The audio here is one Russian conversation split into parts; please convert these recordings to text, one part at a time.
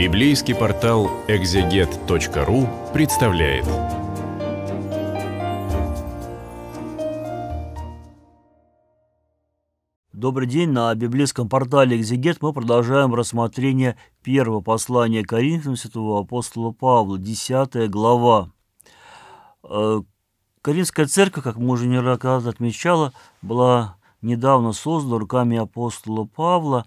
Библейский портал экзегет.ру представляет. Добрый день. На библейском портале «Экзегет» мы продолжаем рассмотрение первого послания Коринфянам святого апостола Павла, 10 глава. Э, Коринфская церковь, как мы уже не раз отмечала, была недавно создана руками апостола Павла,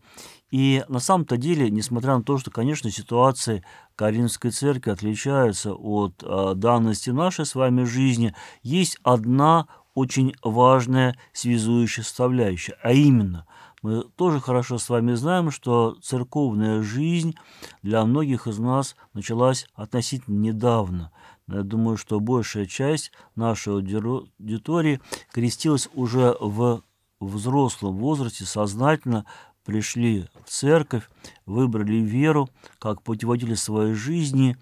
и на самом-то деле, несмотря на то, что, конечно, ситуации Каринской церкви отличаются от э, данности нашей с вами жизни, есть одна очень важная связующая составляющая, а именно мы тоже хорошо с вами знаем, что церковная жизнь для многих из нас началась относительно недавно. Я думаю, что большая часть нашей аудитории крестилась уже в взрослом возрасте сознательно пришли в церковь, выбрали веру как путеводитель своей жизни.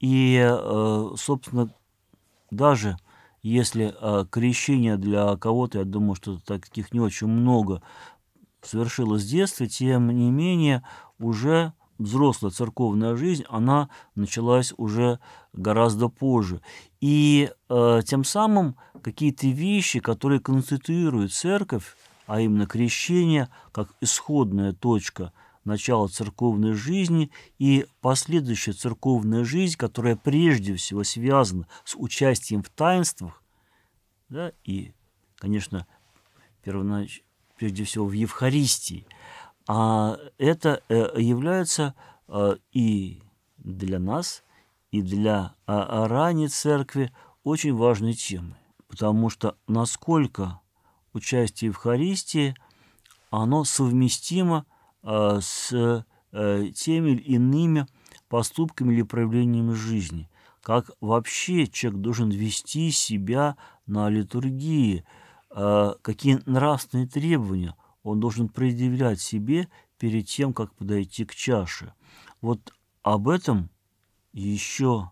И, э, собственно, даже если э, крещение для кого-то, я думаю, что таких не очень много, совершилось с детства, тем не менее уже взрослая церковная жизнь, она началась уже гораздо позже. И э, тем самым какие-то вещи, которые конституируют церковь, а именно крещение как исходная точка начала церковной жизни и последующая церковная жизнь, которая прежде всего связана с участием в таинствах, да, и, конечно, первонач... прежде всего в Евхаристии, а это э, является э, и для нас, и для а, ранней церкви очень важной темой. Потому что насколько участие в Харистии, оно совместимо э, с э, теми или иными поступками или проявлениями жизни. Как вообще человек должен вести себя на литургии, э, какие нравственные требования он должен предъявлять себе перед тем, как подойти к чаше. Вот об этом еще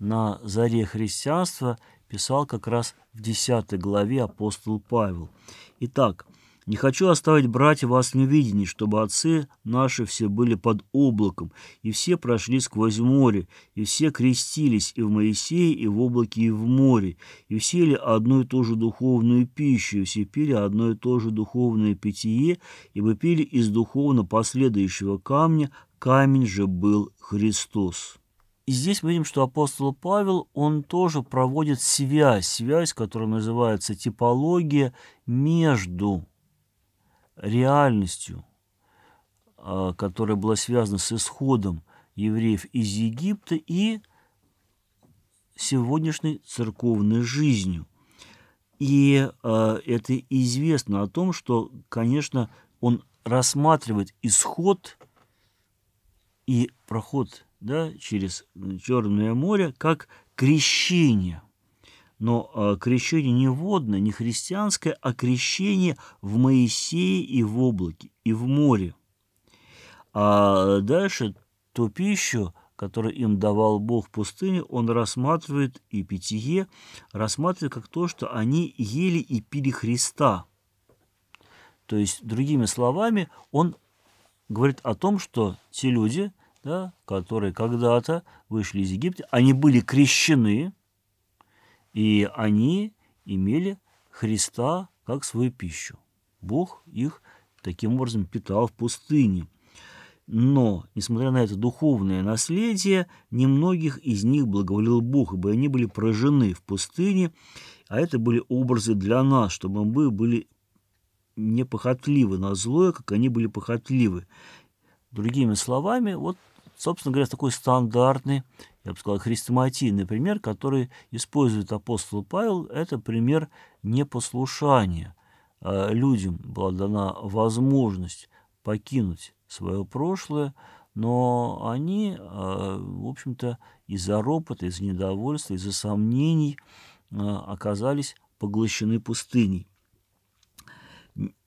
на заре христианства писал как раз в 10 главе апостол Павел. Итак, «Не хочу оставить братья вас в невидении, чтобы отцы наши все были под облаком, и все прошли сквозь море, и все крестились и в Моисее, и в облаке, и в море, и все ли одну и ту же духовную пищу, и все пили одно и то же духовное питье, ибо пили из духовно последующего камня, камень же был Христос». И здесь мы видим, что апостол Павел, он тоже проводит связь, связь, которая называется типология между реальностью, а, которая была связана с исходом евреев из Египта и сегодняшней церковной жизнью. И э, это известно о том, что, конечно, он рассматривает исход и проход да, через Черное море, как крещение. Но э, крещение не водное, не христианское, а крещение в Моисее и в облаке, и в море. А дальше ту пищу, которую им давал Бог в пустыне, он рассматривает и питье, рассматривает как то, что они ели и пили Христа. То есть, другими словами, он говорит о том, что те люди – да, которые когда-то вышли из Египта, они были крещены, и они имели Христа как свою пищу. Бог их таким образом питал в пустыне. Но, несмотря на это духовное наследие, немногих из них благоволил Бог, ибо они были поражены в пустыне, а это были образы для нас, чтобы мы были не похотливы на злое, как они были похотливы. Другими словами, вот Собственно говоря, такой стандартный, я бы сказал, хрестоматийный пример, который использует апостол Павел, это пример непослушания. А, людям была дана возможность покинуть свое прошлое, но они, а, в общем-то, из-за ропота, из-за недовольства, из-за сомнений а, оказались поглощены пустыней.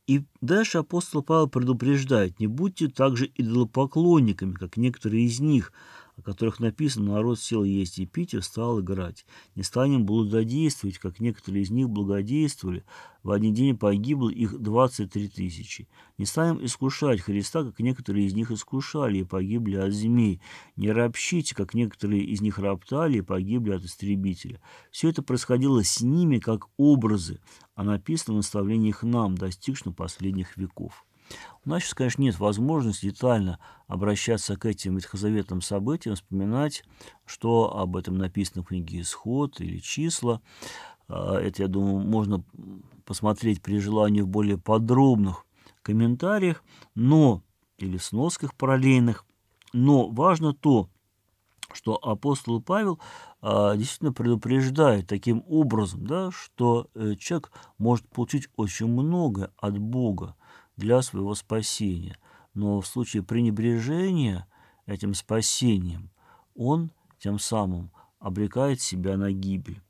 И дальше апостол Павел предупреждает, не будьте также идолопоклонниками, как некоторые из них, о которых написано «Народ сел есть и пить и стал играть». Не станем блудодействовать, как некоторые из них благодействовали. В один день погибло их 23 тысячи. Не станем искушать Христа, как некоторые из них искушали и погибли от змей. Не ропщите, как некоторые из них роптали и погибли от истребителя. Все это происходило с ними, как образы, а написано в наставлениях нам, достигшим последних веков. У нас сейчас, конечно, нет возможности детально обращаться к этим ветхозаветным событиям, вспоминать, что об этом написано в книге «Исход» или «Числа». А, это, я думаю, можно посмотреть при желании в более подробных комментариях, но или сносках параллельных. Но важно то, что апостол Павел а, действительно предупреждает таким образом, да, что э, человек может получить очень многое от Бога, для своего спасения. Но в случае пренебрежения этим спасением он тем самым обрекает себя на гибель.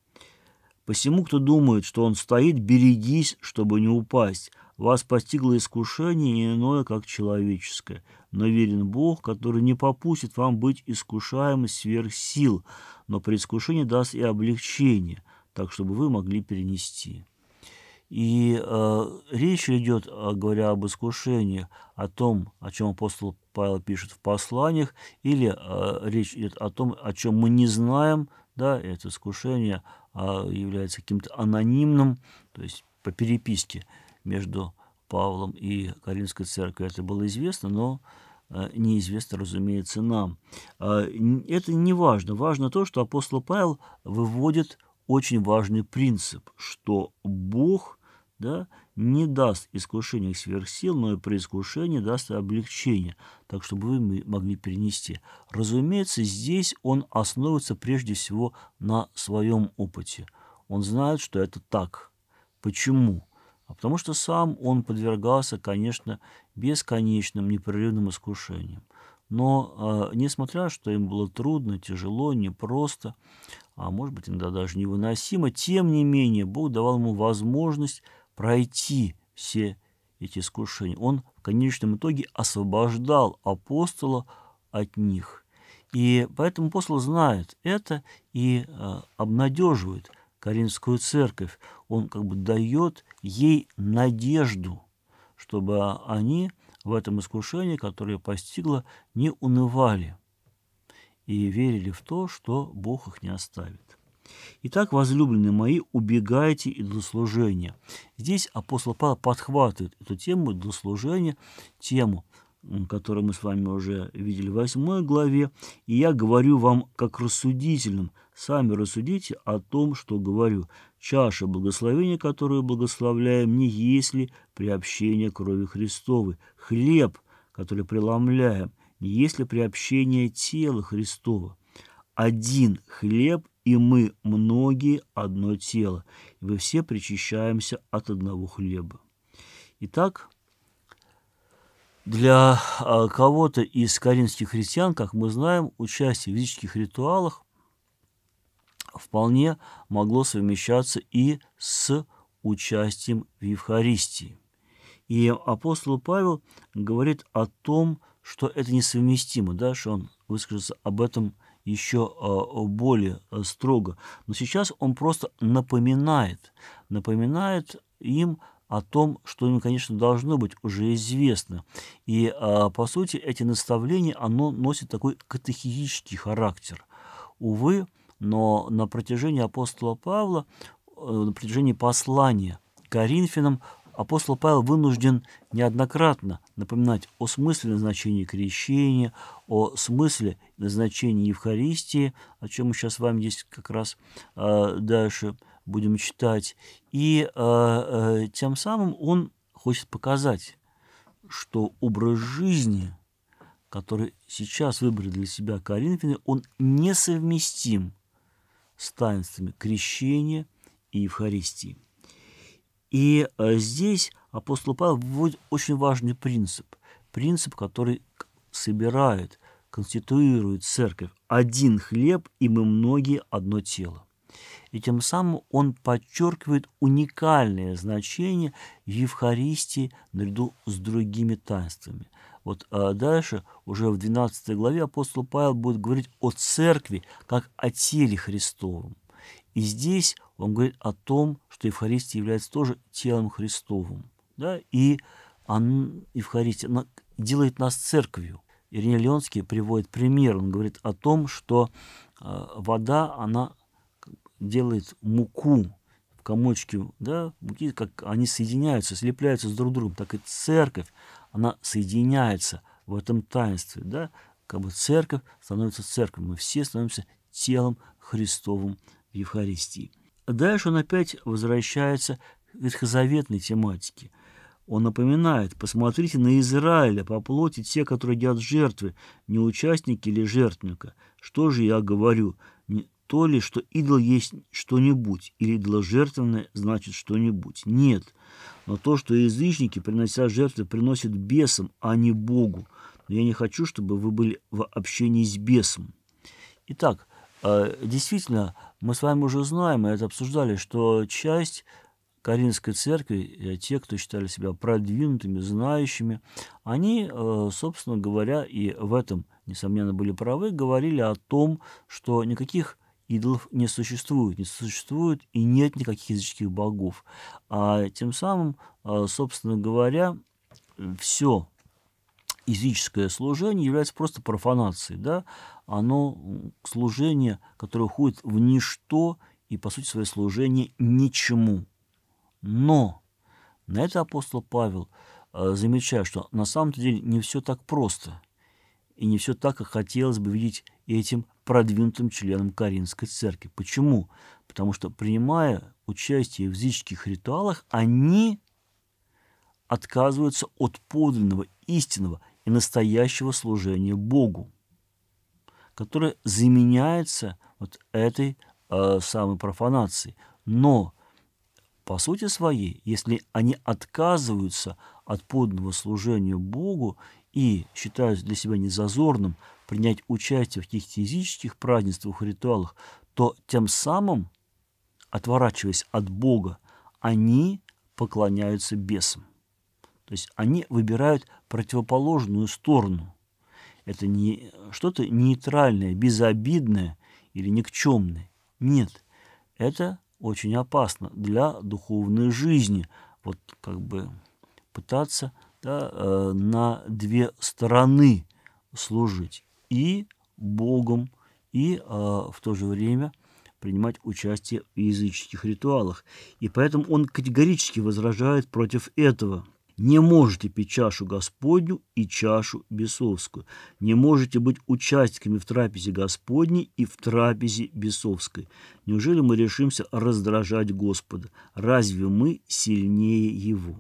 Посему, кто думает, что он стоит, берегись, чтобы не упасть. Вас постигло искушение не иное, как человеческое. Но верен Бог, который не попустит вам быть искушаемым сверх сил, но при искушении даст и облегчение, так чтобы вы могли перенести. И э, речь идет, а, говоря об искушении, о том, о чем апостол Павел пишет в посланиях, или э, речь идет о том, о чем мы не знаем, да, это искушение а, является каким-то анонимным, то есть по переписке между Павлом и Каринской церковью это было известно, но э, неизвестно, разумеется, нам. Э, это не важно. Важно то, что апостол Павел выводит очень важный принцип, что Бог – да, не даст искушение сверхсил, но и при искушении даст облегчение, так чтобы вы могли перенести. Разумеется, здесь он основывается прежде всего на своем опыте. Он знает, что это так. Почему? А потому что сам он подвергался, конечно, бесконечным непрерывным искушениям. Но э, несмотря, что им было трудно, тяжело, непросто, а может быть иногда даже невыносимо, тем не менее Бог давал ему возможность пройти все эти искушения. Он в конечном итоге освобождал апостола от них. И поэтому апостол знает это и э, обнадеживает Каринскую церковь. Он как бы дает ей надежду, чтобы они в этом искушении, которое постигло, не унывали и верили в то, что Бог их не оставит. Итак, возлюбленные мои, убегайте и идолослужения. Здесь апостол Павел подхватывает эту тему идолослужения, тему, которую мы с вами уже видели в 8 главе. И я говорю вам как рассудительным, сами рассудите о том, что говорю. Чаша благословения, которую благословляем, не есть ли приобщение крови Христовой. Хлеб, который преломляем, не есть ли приобщение тела Христова. Один хлеб и мы многие одно тело, и мы все причащаемся от одного хлеба. Итак, для а, кого-то из коринфских христиан, как мы знаем, участие в языческих ритуалах вполне могло совмещаться и с участием в Евхаристии. И апостол Павел говорит о том, что это несовместимо. да, что он выскажется об этом еще а, более а, строго. Но сейчас он просто напоминает, напоминает им о том, что им, конечно, должно быть уже известно. И, а, по сути, эти наставления, оно носит такой катехизический характер. Увы, но на протяжении апостола Павла, э, на протяжении послания Коринфянам апостол Павел вынужден неоднократно напоминать о смысле назначения крещения, о смысле назначения Евхаристии, о чем мы сейчас с вами здесь как раз э, дальше будем читать. И э, э, тем самым он хочет показать, что образ жизни, который сейчас выбрали для себя коринфяне, он несовместим с таинствами крещения и Евхаристии. И э, здесь апостол Павел вводит очень важный принцип. Принцип, который собирает, конституирует церковь. Один хлеб, и мы многие одно тело. И тем самым он подчеркивает уникальное значение Евхаристии наряду с другими таинствами. Вот а дальше, уже в 12 главе, апостол Павел будет говорить о церкви, как о теле Христовом. И здесь он говорит о том, что Евхаристия является тоже телом Христовым. Да? И он, Евхаристия она делает нас церковью. Ирина Леонский приводит пример. Он говорит о том, что э, вода, она делает муку в комочке, да, муки, как они соединяются, слепляются с друг другом, так и церковь, она соединяется в этом таинстве, да, как бы церковь становится церковью, мы все становимся телом Христовым Евхаристии. Дальше он опять возвращается к ветхозаветной тематике. Он напоминает, посмотрите на Израиля по плоти те, которые едят жертвы, не участники или жертвника. Что же я говорю? Не то ли, что идол есть что-нибудь, или идоложертвенное значит что-нибудь? Нет. Но то, что язычники, принося жертвы, приносят бесам, а не Богу. Но я не хочу, чтобы вы были в общении с бесом. Итак, э, действительно, мы с вами уже знаем мы это обсуждали, что часть Каринской церкви, э, те, кто считали себя продвинутыми, знающими, они, э, собственно говоря, и в этом, несомненно, были правы, говорили о том, что никаких идолов не существует, не существует и нет никаких языческих богов. А тем самым, э, собственно говоря, все языческое служение является просто профанацией, да, оно служение, которое уходит в ничто и, по сути, свое служение ничему. Но на это апостол Павел э, замечает, что на самом-то деле не все так просто, и не все так, как хотелось бы видеть этим продвинутым членам Каринской церкви. Почему? Потому что, принимая участие в языческих ритуалах, они отказываются от подлинного, истинного, и настоящего служения Богу, которое заменяется вот этой э, самой профанацией. Но по сути своей, если они отказываются от подлинного служения Богу и считают для себя незазорным принять участие в каких-то языческих празднествах и ритуалах, то тем самым, отворачиваясь от Бога, они поклоняются бесам. То есть они выбирают противоположную сторону. Это не что-то нейтральное, безобидное или никчемное. Нет, это очень опасно для духовной жизни. Вот как бы пытаться да, э, на две стороны служить и Богом, и э, в то же время принимать участие в языческих ритуалах. И поэтому он категорически возражает против этого – не можете пить чашу Господню и чашу бесовскую. Не можете быть участниками в трапезе Господней и в трапезе бесовской. Неужели мы решимся раздражать Господа? Разве мы сильнее Его?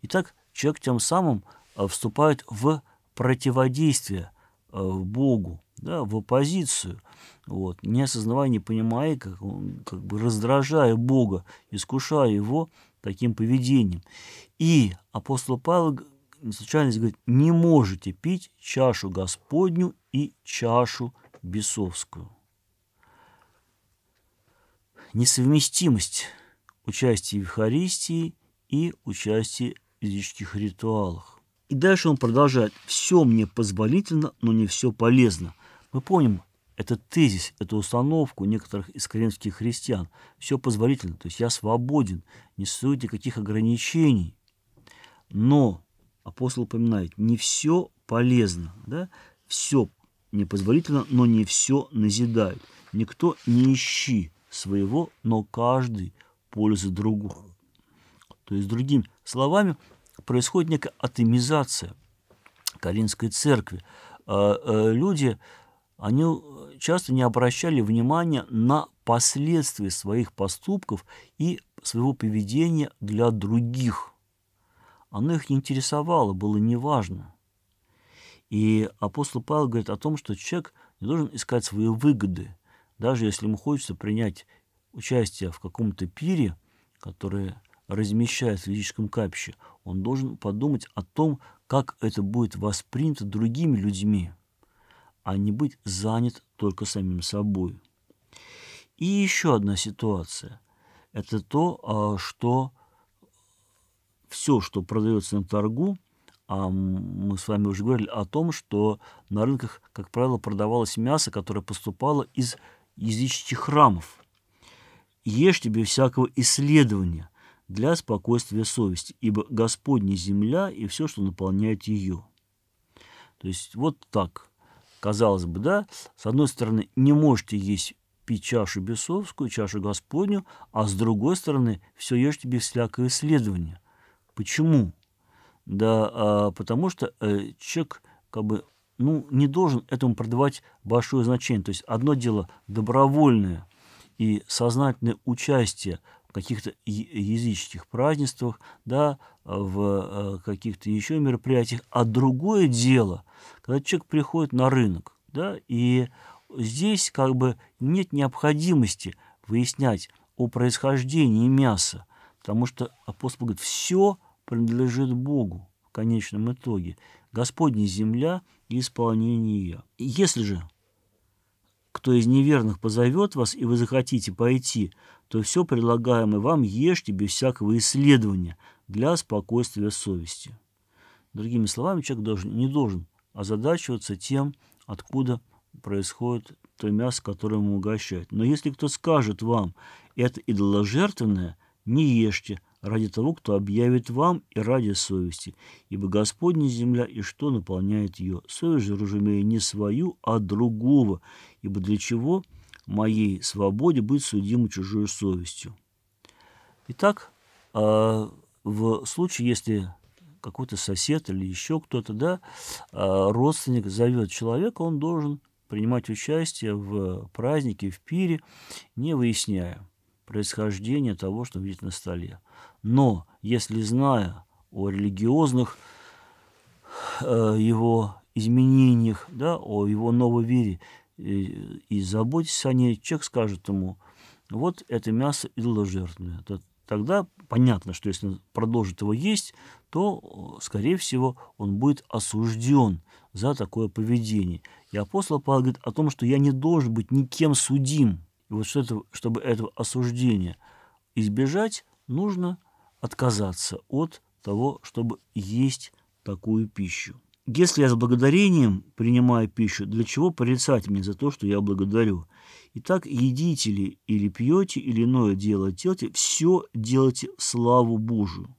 Итак, человек тем самым а, вступает в противодействие а, Богу, да, в оппозицию, вот, не осознавая, не понимая, как, он, как бы раздражая Бога, искушая Его таким поведением. И апостол Павел случайно говорит, не можете пить чашу Господню и чашу бесовскую. Несовместимость участия в Евхаристии и участия в физических ритуалах. И дальше он продолжает. «Все мне позволительно, но не все полезно». Мы помним, этот тезис, эту установку некоторых из коринфских христиан. Все позволительно, то есть я свободен, не существует никаких ограничений. Но, апостол упоминает, не все полезно, да? все непозволительно, но не все назидает. Никто не ищи своего, но каждый пользы другого. То есть, другими словами, происходит некая атомизация Каринской церкви. А, э, люди они э, часто не обращали внимания на последствия своих поступков и своего поведения для других. Оно их не интересовало, было неважно. И апостол Павел говорит о том, что человек не должен искать свои выгоды, даже если ему хочется принять участие в каком-то пире, который размещает в физическом капище, он должен подумать о том, как это будет воспринято другими людьми а не быть занят только самим собой. И еще одна ситуация – это то, а, что все, что продается на торгу, а мы с вами уже говорили о том, что на рынках, как правило, продавалось мясо, которое поступало из языческих храмов. «Ешьте без всякого исследования для спокойствия совести, ибо Господня земля и все, что наполняет ее». То есть вот так – казалось бы, да, с одной стороны, не можете есть пить чашу бесовскую, чашу Господню, а с другой стороны, все ешьте без всякого исследования. Почему? Да а, потому что э, человек как бы, ну, не должен этому продавать большое значение. То есть одно дело добровольное и сознательное участие каких-то языческих празднествах, да, а, в а, каких-то еще мероприятиях. А другое дело, когда человек приходит на рынок, да, и здесь как бы нет необходимости выяснять о происхождении мяса, потому что апостол говорит, все принадлежит Богу в конечном итоге. Господня земля и исполнение ее. Если же кто из неверных позовет вас, и вы захотите пойти, то все предлагаемое вам ешьте без всякого исследования для спокойствия совести. Другими словами, человек должен, не должен озадачиваться тем, откуда происходит то мясо, которое ему угощают. Но если кто скажет вам, это идоложертвенное, не ешьте, ради того, кто объявит вам, и ради совести, ибо Господня земля, и что наполняет ее? Совесть же, разумея, не свою, а другого, ибо для чего моей свободе быть судимой чужой совестью? Итак, а, в случае, если какой-то сосед или еще кто-то, да, а, родственник зовет человека, он должен принимать участие в празднике, в пире, не выясняя происхождение того, что видит на столе. Но если зная о религиозных э, его изменениях, да, о его новой вере, э, и, и заботьтесь о ней, человек скажет ему, вот это мясо идоложертвенное. Тогда понятно, что если он продолжит его есть, то, э, скорее всего, он будет осужден за такое поведение. И апостол Павел говорит о том, что я не должен быть никем судим. И вот что это, чтобы этого осуждения избежать, нужно – отказаться от того, чтобы есть такую пищу. Если я с благодарением принимаю пищу, для чего порицать мне за то, что я благодарю? Итак, едите ли или пьете, или иное дело делайте, все делайте славу Божию.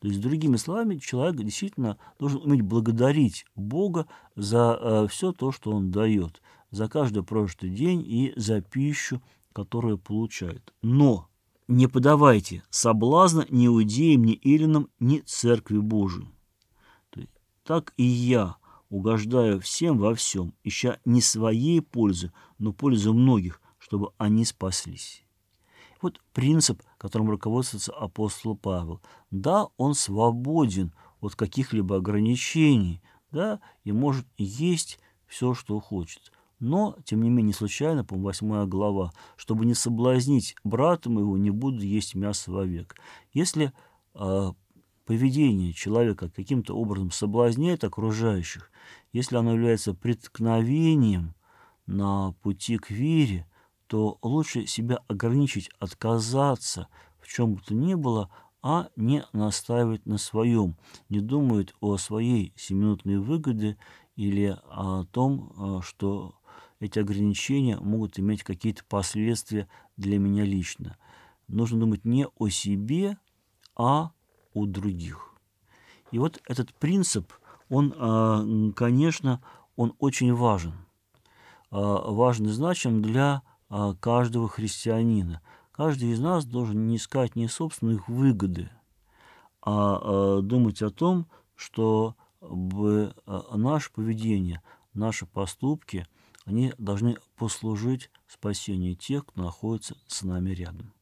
То есть, другими словами, человек действительно должен уметь благодарить Бога за э, все то, что он дает, за каждый прожитый день и за пищу, которую получает. Но не подавайте соблазна ни иудеям, ни иринам, ни церкви Божию. Так и я угождаю всем во всем, ища не своей пользы, но пользу многих, чтобы они спаслись. Вот принцип, которым руководствуется апостол Павел. Да, он свободен от каких-либо ограничений, да, и может есть все, что хочет. Но, тем не менее, случайно, по-моему, 8 глава, чтобы не соблазнить брата моего, не буду есть мясо вовек. Если э, поведение человека каким-то образом соблазняет окружающих, если оно является преткновением на пути к вере, то лучше себя ограничить, отказаться в чем бы то ни было, а не настаивать на своем, не думает о своей семинутной выгоде или о том, а, что эти ограничения могут иметь какие-то последствия для меня лично. Нужно думать не о себе, а о других. И вот этот принцип, он, э, конечно, он очень важен. Э, важен и значим для э, каждого христианина. Каждый из нас должен не искать не собственных выгоды, а думать о том, чтобы наше поведение, наши поступки – они должны послужить спасению тех, кто находится с нами рядом.